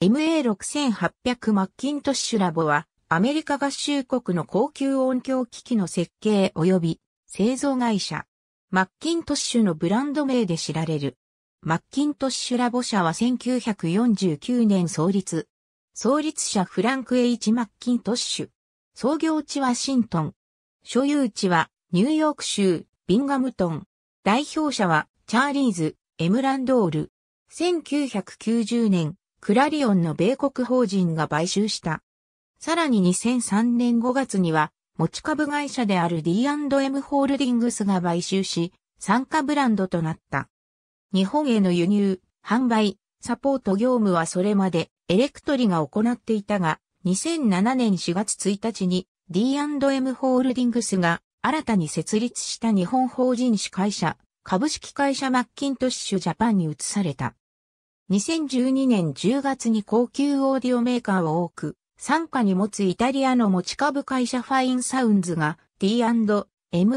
MA6800 マッキントッシュラボは、アメリカ合衆国の高級音響機器の設計及び製造会社。マッキントッシュのブランド名で知られる。マッキントッシュラボ社は1949年創立。創立者フランク・エイチマッキントッシュ。創業地ワシントン。所有地はニューヨーク州ビンガムトン。代表者はチャーリーズ・エムランドール。1990年、クラリオンの米国法人が買収した。さらに2003年5月には、持ち株会社である D&M ホールディングスが買収し、参加ブランドとなった。日本への輸入、販売、サポート業務はそれまでエレクトリが行っていたが、2007年4月1日に D&M ホールディングスが新たに設立した日本法人司会社、株式会社マッキントッシュジャパンに移された。2012年10月に高級オーディオメーカーを多く、参加に持つイタリアの持ち株会社ファインサウンズが T&M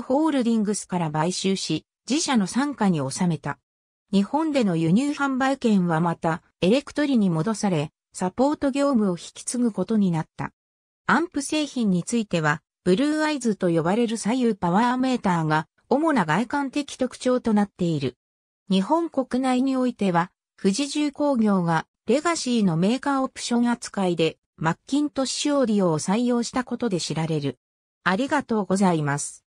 ホールディングスから買収し、自社の参加に収めた。日本での輸入販売権はまた、エレクトリに戻され、サポート業務を引き継ぐことになった。アンプ製品については、ブルーアイズと呼ばれる左右パワーメーターが主な外観的特徴となっている。日本国内においては、富士重工業がレガシーのメーカーオプション扱いでマッキントッシュオーディオを採用したことで知られる。ありがとうございます。